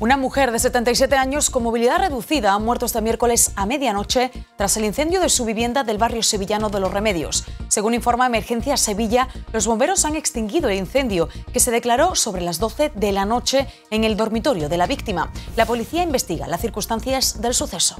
Una mujer de 77 años con movilidad reducida ha muerto este miércoles a medianoche tras el incendio de su vivienda del barrio sevillano de Los Remedios. Según informa Emergencia Sevilla, los bomberos han extinguido el incendio que se declaró sobre las 12 de la noche en el dormitorio de la víctima. La policía investiga las circunstancias del suceso.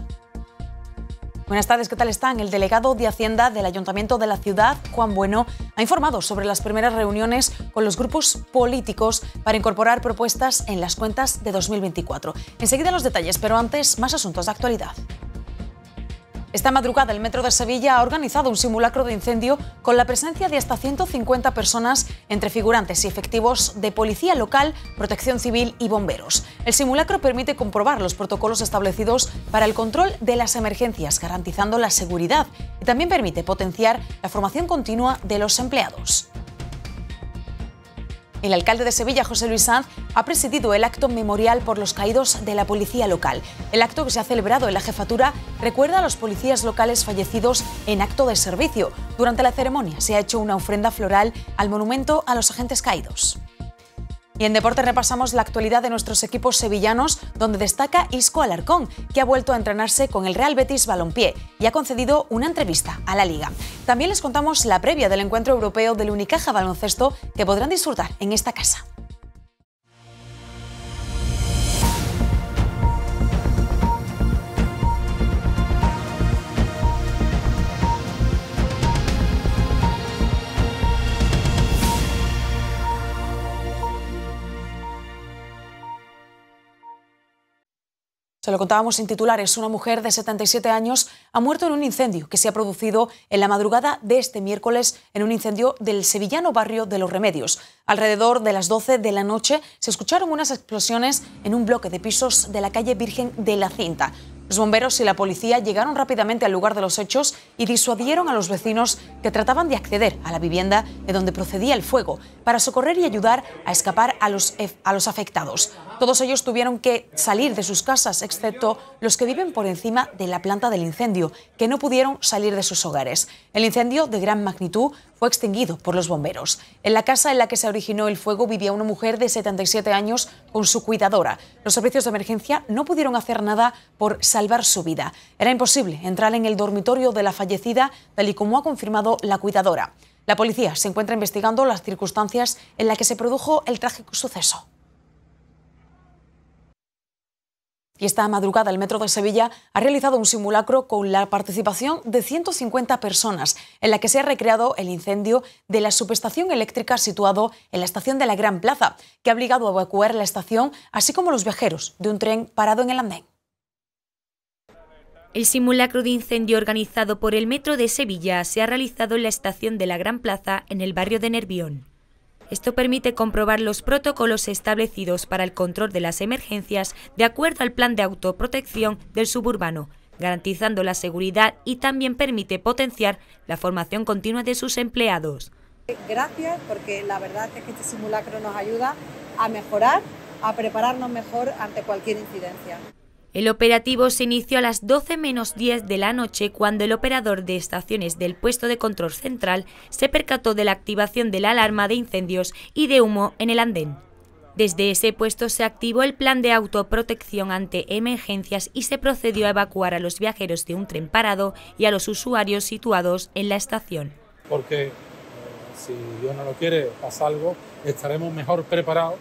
Buenas tardes, ¿qué tal están? El delegado de Hacienda del Ayuntamiento de la Ciudad, Juan Bueno, ha informado sobre las primeras reuniones con los grupos políticos para incorporar propuestas en las cuentas de 2024. Enseguida los detalles, pero antes más asuntos de actualidad. Esta madrugada el Metro de Sevilla ha organizado un simulacro de incendio con la presencia de hasta 150 personas entre figurantes y efectivos de policía local, protección civil y bomberos. El simulacro permite comprobar los protocolos establecidos para el control de las emergencias, garantizando la seguridad y también permite potenciar la formación continua de los empleados. El alcalde de Sevilla, José Luis Sanz, ha presidido el acto memorial por los caídos de la policía local. El acto que se ha celebrado en la jefatura recuerda a los policías locales fallecidos en acto de servicio. Durante la ceremonia se ha hecho una ofrenda floral al monumento a los agentes caídos. Y en deporte repasamos la actualidad de nuestros equipos sevillanos, donde destaca Isco Alarcón, que ha vuelto a entrenarse con el Real Betis Balompié y ha concedido una entrevista a la Liga. También les contamos la previa del encuentro europeo del Unicaja Baloncesto que podrán disfrutar en esta casa. Se lo contábamos en titulares. Una mujer de 77 años ha muerto en un incendio que se ha producido en la madrugada de este miércoles en un incendio del sevillano barrio de Los Remedios. Alrededor de las 12 de la noche se escucharon unas explosiones en un bloque de pisos de la calle Virgen de la Cinta. Los bomberos y la policía llegaron rápidamente al lugar de los hechos y disuadieron a los vecinos que trataban de acceder a la vivienda de donde procedía el fuego para socorrer y ayudar a escapar a los afectados. Todos ellos tuvieron que salir de sus casas, excepto los que viven por encima de la planta del incendio, que no pudieron salir de sus hogares. El incendio, de gran magnitud, fue extinguido por los bomberos. En la casa en la que se originó el fuego vivía una mujer de 77 años con su cuidadora. Los servicios de emergencia no pudieron hacer nada por salvar su vida. Era imposible entrar en el dormitorio de la fallecida, tal y como ha confirmado la cuidadora. La policía se encuentra investigando las circunstancias en las que se produjo el trágico suceso. Y esta madrugada el Metro de Sevilla ha realizado un simulacro con la participación de 150 personas, en la que se ha recreado el incendio de la subestación eléctrica situado en la estación de la Gran Plaza, que ha obligado a evacuar la estación, así como los viajeros de un tren parado en el andén. El simulacro de incendio organizado por el Metro de Sevilla se ha realizado en la estación de la Gran Plaza, en el barrio de Nervión. Esto permite comprobar los protocolos establecidos para el control de las emergencias de acuerdo al plan de autoprotección del suburbano, garantizando la seguridad y también permite potenciar la formación continua de sus empleados. Gracias, porque la verdad es que este simulacro nos ayuda a mejorar, a prepararnos mejor ante cualquier incidencia. El operativo se inició a las 12 menos 10 de la noche cuando el operador de estaciones del puesto de control central se percató de la activación de la alarma de incendios y de humo en el andén. Desde ese puesto se activó el plan de autoprotección ante emergencias y se procedió a evacuar a los viajeros de un tren parado y a los usuarios situados en la estación. Porque eh, si Dios no lo quiere, pasa algo, estaremos mejor preparados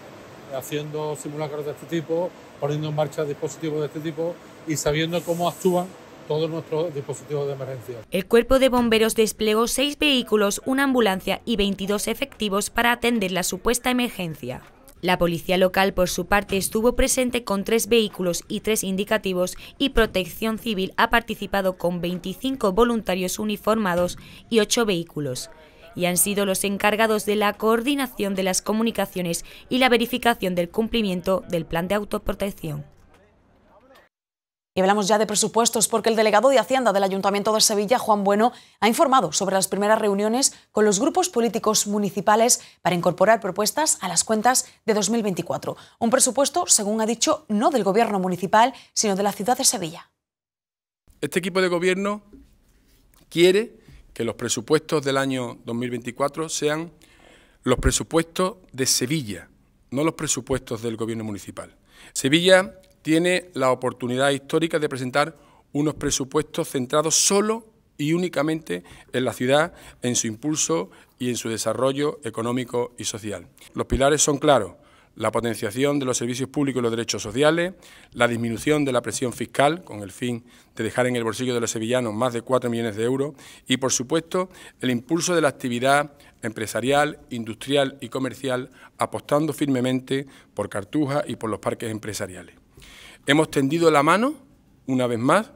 haciendo simulacros de este tipo poniendo en marcha dispositivos de este tipo y sabiendo cómo actúan todos nuestros dispositivos de emergencia. El cuerpo de bomberos desplegó seis vehículos, una ambulancia y 22 efectivos para atender la supuesta emergencia. La policía local, por su parte, estuvo presente con tres vehículos y tres indicativos y Protección Civil ha participado con 25 voluntarios uniformados y ocho vehículos y han sido los encargados de la coordinación de las comunicaciones y la verificación del cumplimiento del plan de autoprotección. Y hablamos ya de presupuestos porque el delegado de Hacienda del Ayuntamiento de Sevilla, Juan Bueno, ha informado sobre las primeras reuniones con los grupos políticos municipales para incorporar propuestas a las cuentas de 2024. Un presupuesto, según ha dicho, no del gobierno municipal, sino de la ciudad de Sevilla. Este equipo de gobierno quiere que los presupuestos del año 2024 sean los presupuestos de Sevilla, no los presupuestos del Gobierno municipal. Sevilla tiene la oportunidad histórica de presentar unos presupuestos centrados solo y únicamente en la ciudad, en su impulso y en su desarrollo económico y social. Los pilares son claros la potenciación de los servicios públicos y los derechos sociales, la disminución de la presión fiscal con el fin de dejar en el bolsillo de los sevillanos más de 4 millones de euros y, por supuesto, el impulso de la actividad empresarial, industrial y comercial, apostando firmemente por Cartuja y por los parques empresariales. Hemos tendido la mano, una vez más,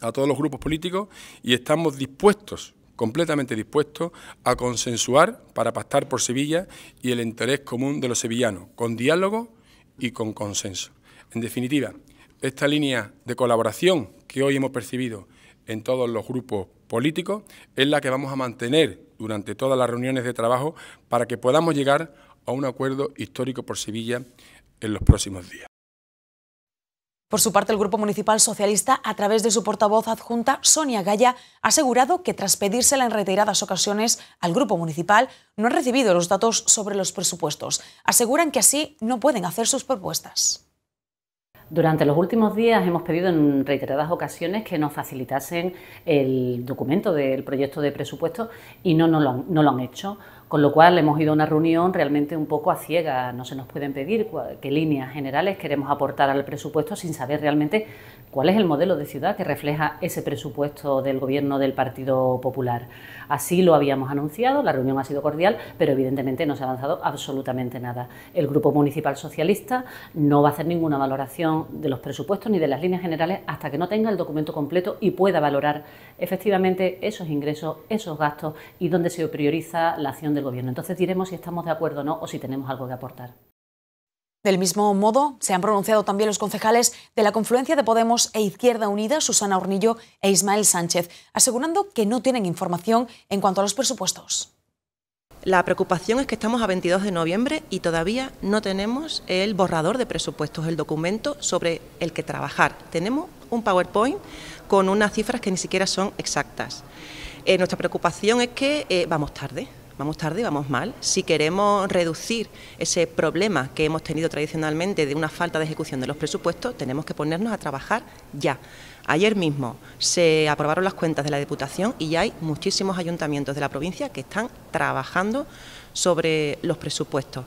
a todos los grupos políticos y estamos dispuestos completamente dispuesto a consensuar para pactar por Sevilla y el interés común de los sevillanos, con diálogo y con consenso. En definitiva, esta línea de colaboración que hoy hemos percibido en todos los grupos políticos es la que vamos a mantener durante todas las reuniones de trabajo para que podamos llegar a un acuerdo histórico por Sevilla en los próximos días. Por su parte, el Grupo Municipal Socialista, a través de su portavoz adjunta, Sonia Gaya, ha asegurado que tras pedírsela en reiteradas ocasiones al Grupo Municipal, no han recibido los datos sobre los presupuestos. Aseguran que así no pueden hacer sus propuestas. Durante los últimos días hemos pedido en reiteradas ocasiones que nos facilitasen el documento del proyecto de presupuesto y no, no, lo, no lo han hecho con lo cual hemos ido a una reunión realmente un poco a ciega, no se nos pueden pedir qué líneas generales queremos aportar al presupuesto sin saber realmente cuál es el modelo de ciudad que refleja ese presupuesto del gobierno del Partido Popular. Así lo habíamos anunciado, la reunión ha sido cordial, pero evidentemente no se ha avanzado absolutamente nada. El Grupo Municipal Socialista no va a hacer ninguna valoración de los presupuestos ni de las líneas generales hasta que no tenga el documento completo y pueda valorar efectivamente esos ingresos, esos gastos y dónde se prioriza la acción del gobierno. Entonces diremos si estamos de acuerdo o no o si tenemos algo que aportar. Del mismo modo, se han pronunciado también los concejales de la confluencia de Podemos e Izquierda Unida, Susana Hornillo e Ismael Sánchez, asegurando que no tienen información en cuanto a los presupuestos. La preocupación es que estamos a 22 de noviembre y todavía no tenemos el borrador de presupuestos, el documento sobre el que trabajar. Tenemos un PowerPoint con unas cifras que ni siquiera son exactas. Eh, nuestra preocupación es que eh, vamos tarde, vamos tarde, y vamos mal. Si queremos reducir ese problema que hemos tenido tradicionalmente de una falta de ejecución de los presupuestos, tenemos que ponernos a trabajar ya. Ayer mismo se aprobaron las cuentas de la Diputación y ya hay muchísimos ayuntamientos de la provincia que están trabajando sobre los presupuestos.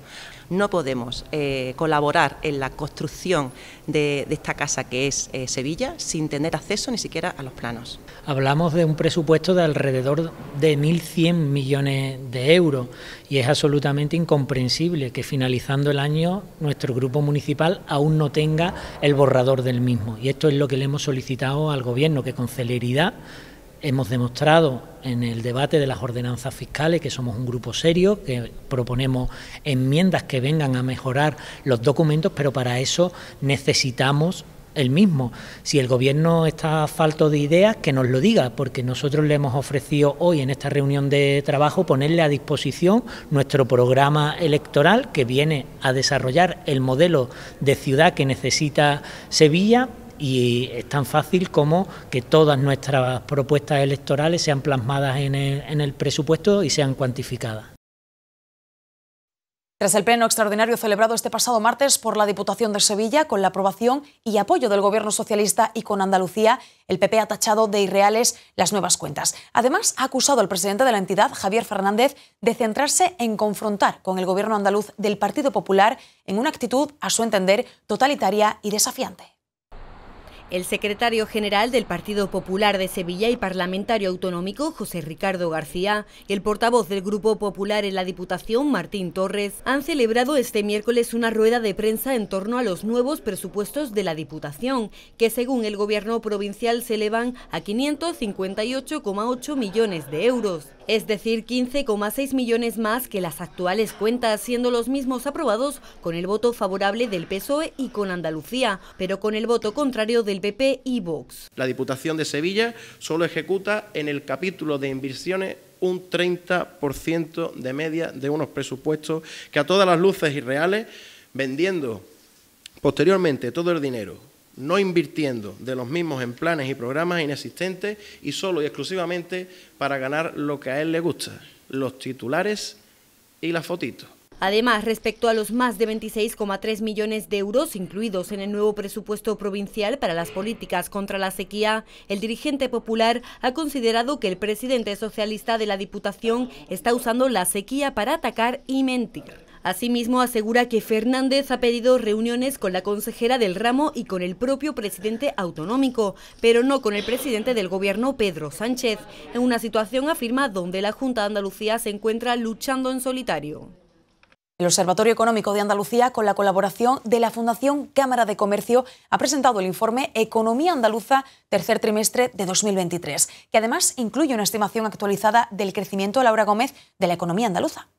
No podemos eh, colaborar en la construcción de, esta casa que es eh, Sevilla sin tener acceso ni siquiera a los planos. Hablamos de un presupuesto de alrededor de 1.100 millones de euros y es absolutamente incomprensible que finalizando el año nuestro grupo municipal aún no tenga el borrador del mismo. Y esto es lo que le hemos solicitado al Gobierno, que con celeridad Hemos demostrado en el debate de las ordenanzas fiscales que somos un grupo serio, que proponemos enmiendas que vengan a mejorar los documentos, pero para eso necesitamos el mismo. Si el Gobierno está falto de ideas, que nos lo diga, porque nosotros le hemos ofrecido hoy en esta reunión de trabajo ponerle a disposición nuestro programa electoral que viene a desarrollar el modelo de ciudad que necesita Sevilla y es tan fácil como que todas nuestras propuestas electorales sean plasmadas en el, presupuesto y sean cuantificadas. Tras el pleno extraordinario celebrado este pasado martes por la Diputación de Sevilla, con la aprobación y apoyo del Gobierno socialista y con Andalucía, el PP ha tachado de irreales las nuevas cuentas. Además, ha acusado al presidente de la entidad, Javier Fernández, de centrarse en confrontar con el Gobierno andaluz del Partido Popular en una actitud, a su entender, totalitaria y desafiante. El secretario general del Partido Popular de Sevilla y parlamentario autonómico, José Ricardo García, y el portavoz del Grupo Popular en la Diputación, Martín Torres, han celebrado este miércoles una rueda de prensa en torno a los nuevos presupuestos de la Diputación, que según el Gobierno provincial se elevan a 558,8 millones de euros, es decir, 15,6 millones más que las actuales cuentas, siendo los mismos aprobados con el voto favorable del PSOE y con Andalucía, pero con el voto contrario del PP y La Diputación de Sevilla solo ejecuta en el capítulo de inversiones un 30% de media de unos presupuestos que a todas las luces irreales, vendiendo posteriormente todo el dinero no invirtiendo de los mismos en planes y programas inexistentes y solo y exclusivamente para ganar lo que a él le gusta, los titulares y las fotitos. Además, respecto a los más de 26,3 millones de euros incluidos en el nuevo presupuesto provincial para las políticas contra la sequía, el dirigente popular ha considerado que el presidente socialista de la Diputación está usando la sequía para atacar y mentir. Asimismo, asegura que Fernández ha pedido reuniones con la consejera del ramo y con el propio presidente autonómico, pero no con el presidente del gobierno, Pedro Sánchez, en una situación, afirma, donde la Junta de Andalucía se encuentra luchando en solitario. El Observatorio Económico de Andalucía, con la colaboración de la Fundación Cámara de Comercio, ha presentado el informe Economía Andaluza tercer trimestre de 2023, que además incluye una estimación actualizada del crecimiento, Laura Gómez, de la economía andaluza.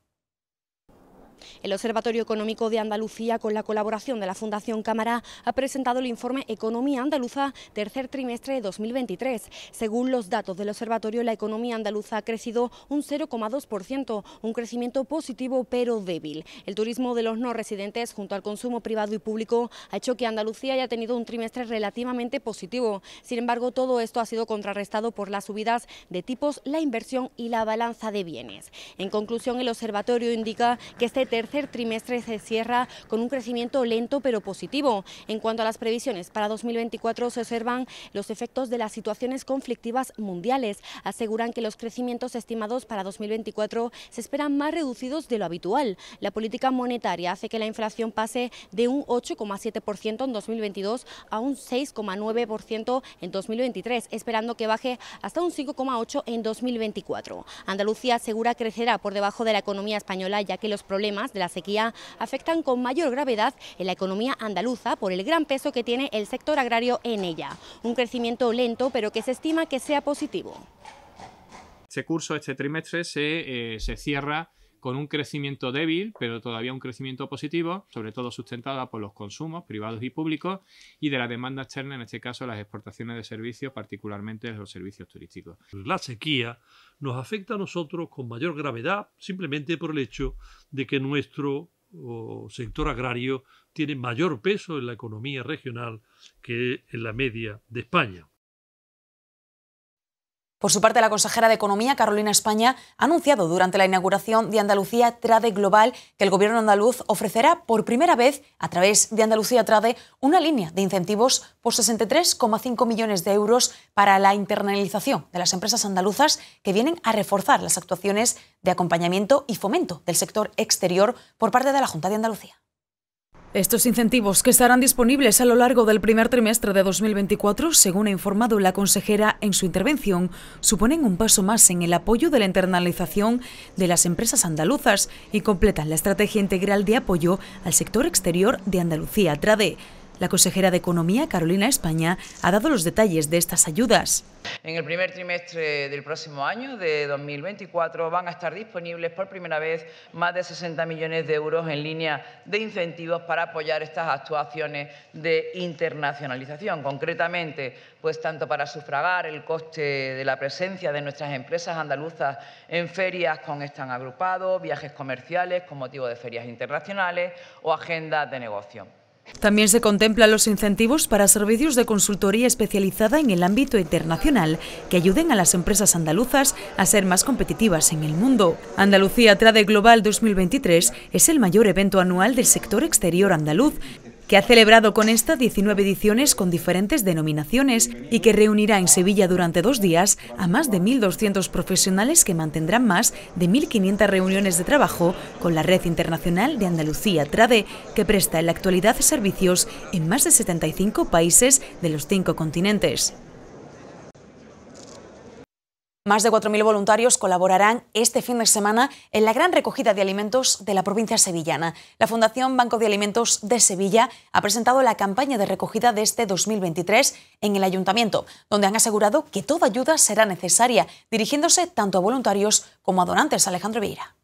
El Observatorio Económico de Andalucía, con la colaboración de la Fundación Cámara, ha presentado el informe Economía Andaluza tercer trimestre de 2023. Según los datos del observatorio, la economía andaluza ha crecido un 0,2%, un crecimiento positivo pero débil. El turismo de los no residentes, junto al consumo privado y público, ha hecho que Andalucía haya tenido un trimestre relativamente positivo. Sin embargo, todo esto ha sido contrarrestado por las subidas de tipos, la inversión y la balanza de bienes. En conclusión, el observatorio indica que este tercer tercer trimestre se cierra con un crecimiento lento pero positivo. En cuanto a las previsiones, para 2024 se observan los efectos de las situaciones conflictivas mundiales. Aseguran que los crecimientos estimados para 2024 se esperan más reducidos de lo habitual. La política monetaria hace que la inflación pase de un 8,7% en 2022 a un 6,9% en 2023, esperando que baje hasta un 5,8% en 2024. Andalucía asegura crecerá por debajo de la economía española ya que los problemas de la sequía afectan con mayor gravedad en la economía andaluza por el gran peso que tiene el sector agrario en ella. Un crecimiento lento pero que se estima que sea positivo. Este curso, este trimestre, se, eh, se cierra con un crecimiento débil, pero todavía un crecimiento positivo, sobre todo sustentada por los consumos privados y públicos y de la demanda externa, en este caso las exportaciones de servicios, particularmente los servicios turísticos. La sequía nos afecta a nosotros con mayor gravedad simplemente por el hecho de que nuestro sector agrario tiene mayor peso en la economía regional que en la media de España. Por su parte, la consejera de Economía, Carolina España, ha anunciado durante la inauguración de Andalucía Trade Global que el Gobierno andaluz ofrecerá por primera vez, a través de Andalucía Trade, una línea de incentivos por 63,5 millones de euros para la internalización de las empresas andaluzas que vienen a reforzar las actuaciones de acompañamiento y fomento del sector exterior por parte de la Junta de Andalucía. Estos incentivos, que estarán disponibles a lo largo del primer trimestre de 2024, según ha informado la consejera en su intervención, suponen un paso más en el apoyo de la internalización de las empresas andaluzas y completan la estrategia integral de apoyo al sector exterior de Andalucía, TRADE. La consejera de Economía, Carolina España, ha dado los detalles de estas ayudas. En el primer trimestre del próximo año, de 2024, van a estar disponibles por primera vez más de 60 millones de euros en línea de incentivos para apoyar estas actuaciones de internacionalización. Concretamente, pues tanto para sufragar el coste de la presencia de nuestras empresas andaluzas en ferias con están agrupados, viajes comerciales con motivo de ferias internacionales o agendas de negocio. También se contemplan los incentivos para servicios de consultoría especializada en el ámbito internacional que ayuden a las empresas andaluzas a ser más competitivas en el mundo. Andalucía Trade Global 2023 es el mayor evento anual del sector exterior andaluz que ha celebrado con esta 19 ediciones con diferentes denominaciones y que reunirá en Sevilla durante dos días a más de 1.200 profesionales que mantendrán más de 1.500 reuniones de trabajo con la Red Internacional de Andalucía, TRADE, que presta en la actualidad servicios en más de 75 países de los cinco continentes. Más de 4.000 voluntarios colaborarán este fin de semana en la gran recogida de alimentos de la provincia sevillana. La Fundación Banco de Alimentos de Sevilla ha presentado la campaña de recogida de este 2023 en el ayuntamiento, donde han asegurado que toda ayuda será necesaria, dirigiéndose tanto a voluntarios como a donantes. Alejandro Vieira.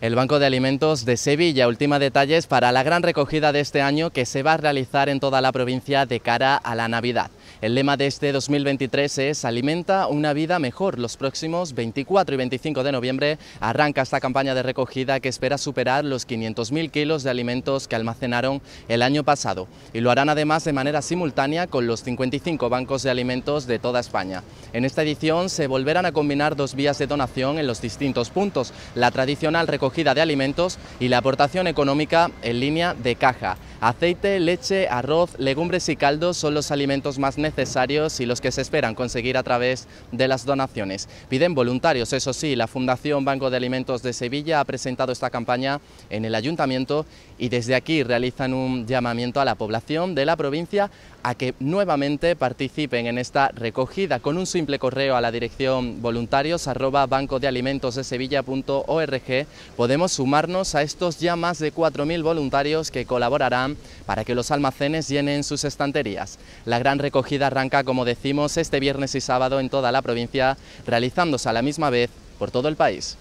El Banco de Alimentos de Sevilla última detalles para la gran recogida de este año que se va a realizar en toda la provincia de cara a la Navidad. El lema de este 2023 es Alimenta una vida mejor. Los próximos 24 y 25 de noviembre arranca esta campaña de recogida que espera superar los 500.000 kilos de alimentos que almacenaron el año pasado y lo harán además de manera simultánea con los 55 bancos de alimentos de toda España. En esta edición se volverán a combinar dos vías de donación en los distintos puntos, la tradicional recogida de alimentos y la aportación económica en línea de caja. Aceite, leche, arroz, legumbres y caldos son los alimentos más necesarios y los que se esperan conseguir a través de las donaciones. Piden voluntarios, eso sí, la Fundación Banco de Alimentos de Sevilla ha presentado esta campaña en el ayuntamiento y desde aquí realizan un llamamiento a la población de la provincia a que nuevamente participen en esta recogida con un simple correo a la dirección voluntarios arroba banco de alimentos de podemos sumarnos a estos ya más de 4.000 voluntarios que colaborarán para que los almacenes llenen sus estanterías. La gran recogida arranca, como decimos, este viernes y sábado en toda la provincia, realizándose a la misma vez por todo el país.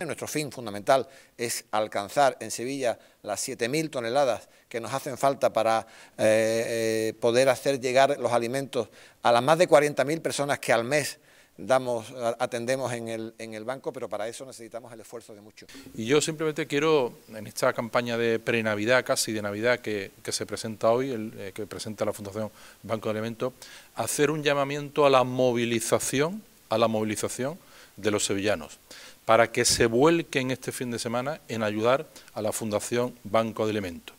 Nuestro fin fundamental es alcanzar en Sevilla las 7.000 toneladas que nos hacen falta para eh, eh, poder hacer llegar los alimentos a las más de 40.000 personas que al mes damos, atendemos en el, banco, pero para eso necesitamos el esfuerzo de muchos. Y yo simplemente quiero, en esta campaña de pre-Navidad, casi de Navidad, que, se presenta hoy, eh, que presenta la Fundación Banco de Alimentos, hacer un llamamiento a la movilización, a la movilización de los sevillanos, para que se vuelquen este fin de semana en ayudar a la Fundación Banco de Elementos.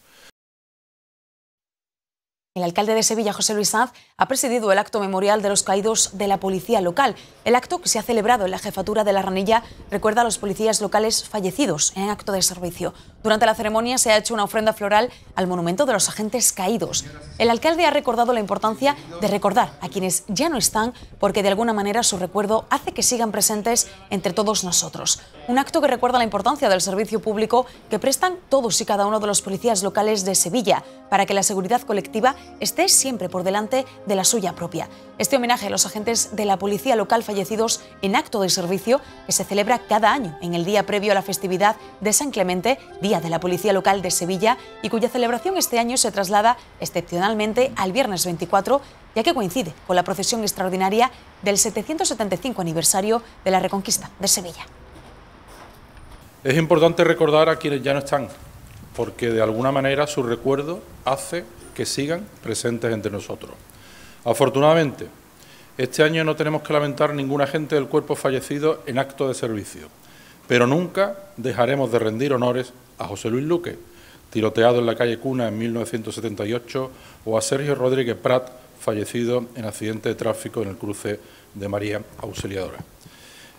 El alcalde de Sevilla, José Luis Sanz, ha presidido el acto memorial de los caídos de la policía local. El acto que se ha celebrado en la jefatura de la Ranilla recuerda a los policías locales fallecidos en acto de servicio. Durante la ceremonia se ha hecho una ofrenda floral al monumento de los agentes caídos. El alcalde ha recordado la importancia de recordar a quienes ya no están porque de alguna manera su recuerdo hace que sigan presentes entre todos nosotros. Un acto que recuerda la importancia del servicio público que prestan todos y cada uno de los policías locales de Sevilla para que la seguridad colectiva esté siempre por delante de la suya propia. Este homenaje a los agentes de la policía local fallecidos en acto de servicio que se celebra cada año en el día previo a la festividad de San Clemente, de la Policía Local de Sevilla y cuya celebración este año se traslada excepcionalmente al viernes 24, ya que coincide con la procesión extraordinaria del 775 aniversario de la Reconquista de Sevilla. Es importante recordar a quienes ya no están, porque de alguna manera su recuerdo hace que sigan presentes entre nosotros. Afortunadamente, este año no tenemos que lamentar ningún agente del cuerpo fallecido en acto de servicio. Pero nunca dejaremos de rendir honores a José Luis Luque, tiroteado en la calle Cuna en 1978, o a Sergio Rodríguez Prat, fallecido en accidente de tráfico en el cruce de María Auxiliadora.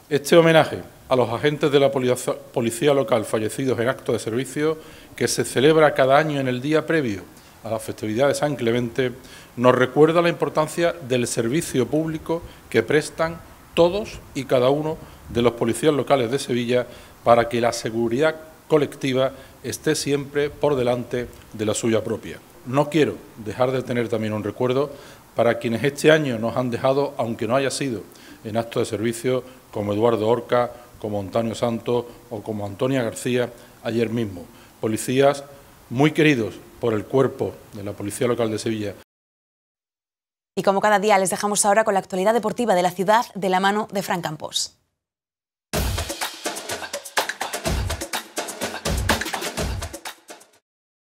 Este homenaje a los agentes de la policía local fallecidos en acto de servicio, que se celebra cada año en el día previo a la festividad de San Clemente, nos recuerda la importancia del servicio público que prestan todos y cada uno de los policías locales de Sevilla para que la seguridad colectiva esté siempre por delante de la suya propia. No quiero dejar de tener también un recuerdo para quienes este año nos han dejado, aunque no haya sido en acto de servicio, como Eduardo Orca, como Antonio Santos o como Antonia García ayer mismo. Policías muy queridos por el cuerpo de la Policía Local de Sevilla. Y como cada día les dejamos ahora con la actualidad deportiva de la ciudad de la mano de Fran Campos.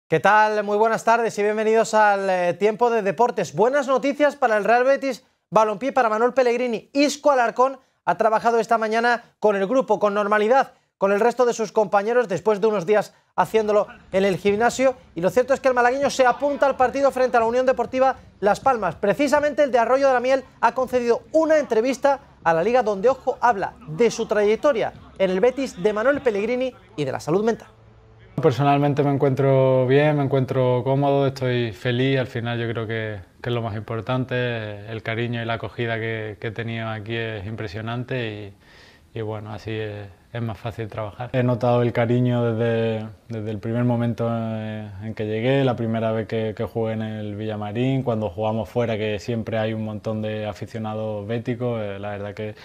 ¿Qué tal? Muy buenas tardes y bienvenidos al eh, tiempo de deportes. Buenas noticias para el Real Betis, balompié para Manuel Pellegrini. Isco Alarcón ha trabajado esta mañana con el grupo, con normalidad, con el resto de sus compañeros, después de unos días haciéndolo en el gimnasio. Y lo cierto es que el malagueño se apunta al partido frente a la Unión Deportiva Las Palmas. Precisamente el de Arroyo de la Miel ha concedido una entrevista a la Liga donde Ojo habla de su trayectoria en el Betis, de Manuel Pellegrini y de la salud mental. Personalmente me encuentro bien, me encuentro cómodo, estoy feliz. Al final yo creo que, es lo más importante. El cariño y la acogida que, que he tenido aquí es impresionante y bueno, así es, es más fácil trabajar. He notado el cariño desde, el primer momento eh, en que llegué, la primera vez que, jugué en el Villamarín, cuando jugamos fuera, que siempre hay un montón de aficionados béticos, eh, la verdad que,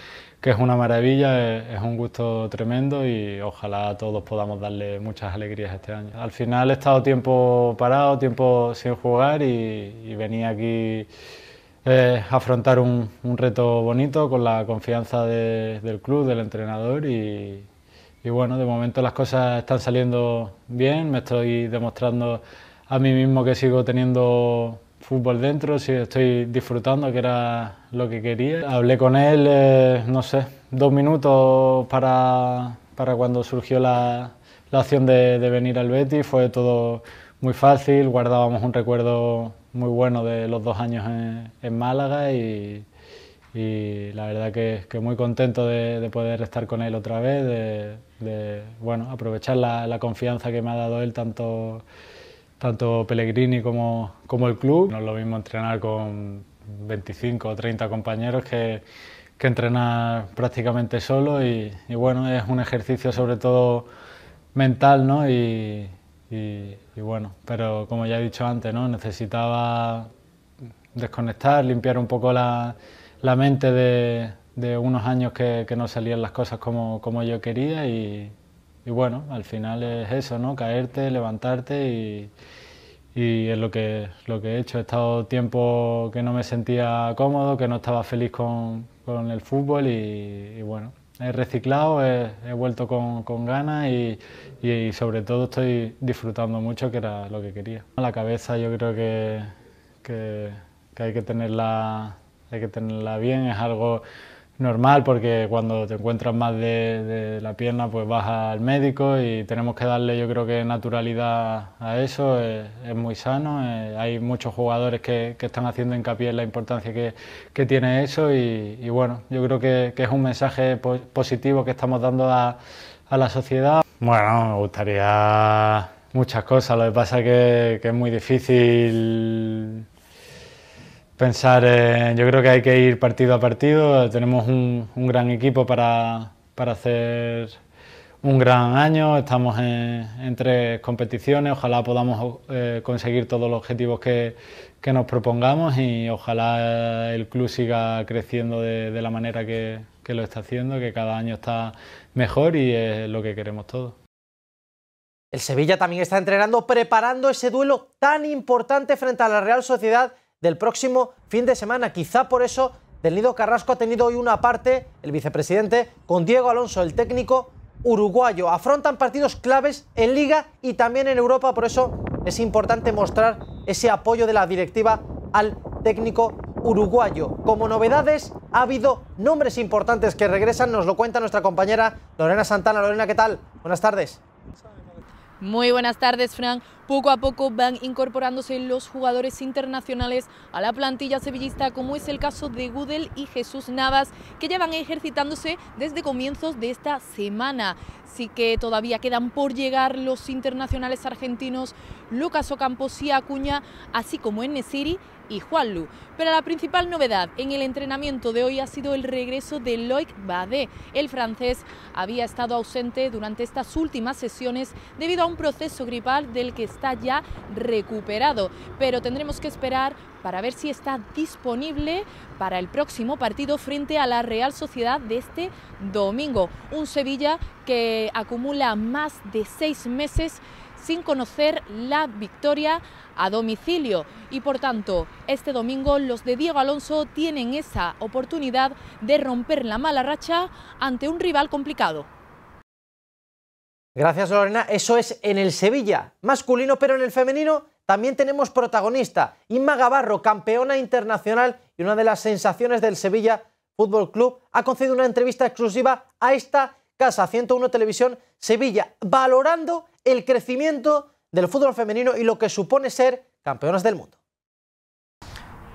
que, es una maravilla, eh, es, un gusto tremendo y ojalá todos podamos darle muchas alegrías este año. Al final he estado tiempo parado, tiempo sin jugar y venía aquí afrontar un, reto bonito con la confianza del club, del entrenador y, bueno, de momento las cosas están saliendo bien, me estoy demostrando a mí mismo que sigo teniendo fútbol dentro, si estoy disfrutando, que era lo que quería. Hablé con él, eh, no sé, dos minutos para, cuando surgió la, la de, venir al Betis, fue todo muy fácil, guardábamos un recuerdo muy bueno de los dos años en, Málaga y, la verdad que, que muy contento de, poder estar con él otra vez, de, bueno, aprovechar la, confianza que me ha dado él tanto, tanto Pellegrini como, como el club. No es lo mismo entrenar con 25 o 30 compañeros que, entrenar prácticamente solo y, bueno, es un ejercicio sobre todo mental ¿no? Y, bueno, pero como ya he dicho antes, ¿no? necesitaba desconectar, limpiar un poco la, mente de, de, unos años que, no salían las cosas como, yo quería y, bueno, al final es eso, ¿no? caerte, levantarte y, y, es lo que, lo que he hecho. He estado tiempo que no me sentía cómodo, que no estaba feliz con, con el fútbol y bueno, he reciclado, he, vuelto con, ganas y, sobre todo estoy disfrutando mucho, que era lo que quería. La cabeza yo creo que, hay, que tenerla, hay que tenerla bien, es algo normal porque cuando te encuentras más de, la pierna pues vas al médico y tenemos que darle yo creo que naturalidad a eso, es, muy sano, eh, hay muchos jugadores que, están haciendo hincapié en la importancia que, tiene eso y, bueno, yo creo que, es un mensaje positivo que estamos dando a, la sociedad. Bueno, me gustaría muchas cosas, lo que pasa que, que es muy difícil pensar, eh, yo creo que hay que ir partido a partido, tenemos un, un gran equipo para, hacer un gran año, estamos en, tres competiciones, ojalá podamos eh, conseguir todos los objetivos que, nos propongamos y ojalá eh, el club siga creciendo de, la manera que, que lo está haciendo, que cada año está mejor y es lo que queremos todos. El Sevilla también está entrenando, preparando ese duelo tan importante frente a la Real Sociedad del próximo fin de semana. Quizá por eso Del Nido Carrasco ha tenido hoy una parte, el vicepresidente, con Diego Alonso, el técnico uruguayo. Afrontan partidos claves en Liga y también en Europa, por eso es importante mostrar ese apoyo de la directiva al técnico uruguayo. Como novedades, ha habido nombres importantes que regresan, nos lo cuenta nuestra compañera Lorena Santana. Lorena, ¿qué tal? Buenas tardes. Muy buenas tardes, Fran. Poco a poco van incorporándose los jugadores internacionales a la plantilla sevillista, como es el caso de Gudel y Jesús Navas, que ya van ejercitándose desde comienzos de esta semana. Así que todavía quedan por llegar los internacionales argentinos Lucas Ocampos y Acuña, así como Enesiri y Juanlu. Pero la principal novedad en el entrenamiento de hoy ha sido el regreso de Loic Badé. El francés había estado ausente durante estas últimas sesiones debido a un proceso gripal del que está ya recuperado, pero tendremos que esperar para ver si está disponible para el próximo partido frente a la Real Sociedad de este domingo. Un Sevilla que acumula más de seis meses sin conocer la victoria a domicilio. Y por tanto, este domingo los de Diego Alonso tienen esa oportunidad de romper la mala racha ante un rival complicado. Gracias Lorena, eso es en el Sevilla, masculino, pero en el femenino también tenemos protagonista, Inma Gavarro, campeona internacional y una de las sensaciones del Sevilla Fútbol Club, ha concedido una entrevista exclusiva a esta casa 101 Televisión Sevilla, valorando el crecimiento del fútbol femenino y lo que supone ser campeonas del mundo.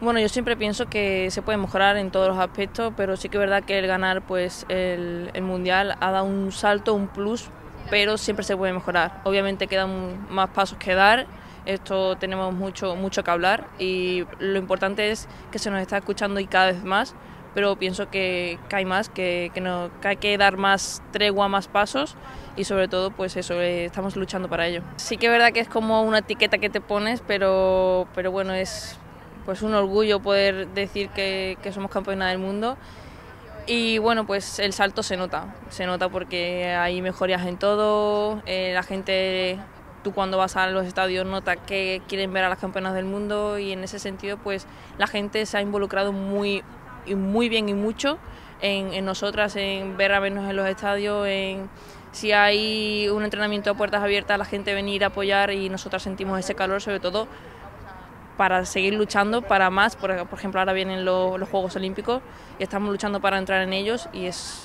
Bueno, yo siempre pienso que se puede mejorar en todos los aspectos, pero sí que es verdad que el ganar pues el, mundial ha dado un salto, un plus, pero siempre se puede mejorar. Obviamente quedan más pasos que dar, esto tenemos mucho, mucho que hablar y lo importante es que se nos está escuchando y cada vez más pero pienso que, hay más, que, que, no, hay que dar más tregua, más pasos y sobre todo pues eso, eh, estamos luchando para ello. Sí que es verdad que es como una etiqueta que te pones, pero, pero bueno, es pues un orgullo poder decir que, somos campeona del mundo y bueno, pues el salto se nota, se nota porque hay mejorías en todo, eh, la gente, tú cuando vas a los estadios nota que quieren ver a las campeonas del mundo y en ese sentido pues la gente se ha involucrado muy, y muy bien y mucho en, nosotras, en ver a vernos en los estadios, en si hay un entrenamiento a puertas abiertas, la gente venir a apoyar y nosotras sentimos ese calor, sobre todo para seguir luchando para más. Por, por ejemplo, ahora vienen los, Juegos Olímpicos y estamos luchando para entrar en ellos y eso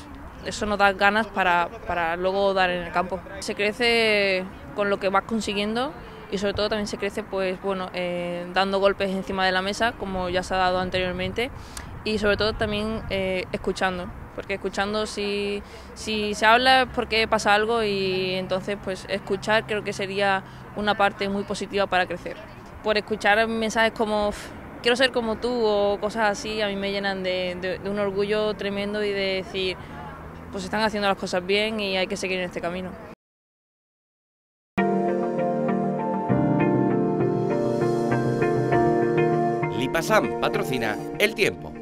nos da ganas para, luego dar en el campo. Se crece con lo que vas consiguiendo y sobre todo también se crece pues bueno eh, dando golpes encima de la mesa como ya se ha dado anteriormente y sobre todo también eh, escuchando, porque escuchando si, se habla es porque pasa algo y entonces pues escuchar creo que sería una parte muy positiva para crecer. Por escuchar mensajes como quiero ser como tú o cosas así a mí me llenan de, un orgullo tremendo y de decir pues están haciendo las cosas bien y hay que seguir en este camino. Lipasam patrocina El Tiempo.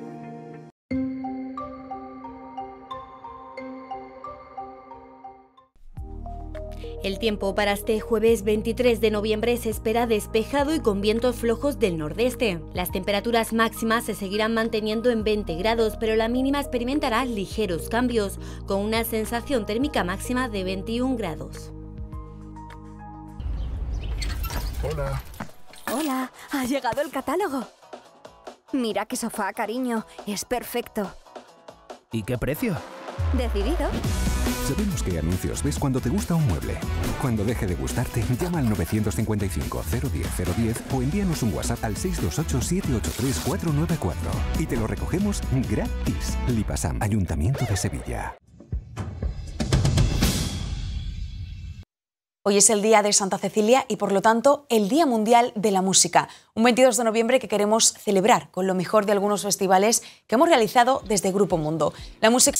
El tiempo para este jueves 23 de noviembre se espera despejado y con vientos flojos del nordeste. Las temperaturas máximas se seguirán manteniendo en 20 grados, pero la mínima experimentará ligeros cambios, con una sensación térmica máxima de 21 grados. Hola. Hola, ha llegado el catálogo. Mira qué sofá, cariño, es perfecto. ¿Y qué precio? Decidido. Sabemos qué anuncios ves cuando te gusta un mueble. Cuando deje de gustarte, llama al 955-010-010 o envíanos un WhatsApp al 628-783-494 y te lo recogemos gratis. Lipasam, Ayuntamiento de Sevilla. Hoy es el Día de Santa Cecilia y por lo tanto el Día Mundial de la Música, un 22 de noviembre que queremos celebrar con lo mejor de algunos festivales que hemos realizado desde Grupo Mundo. La música...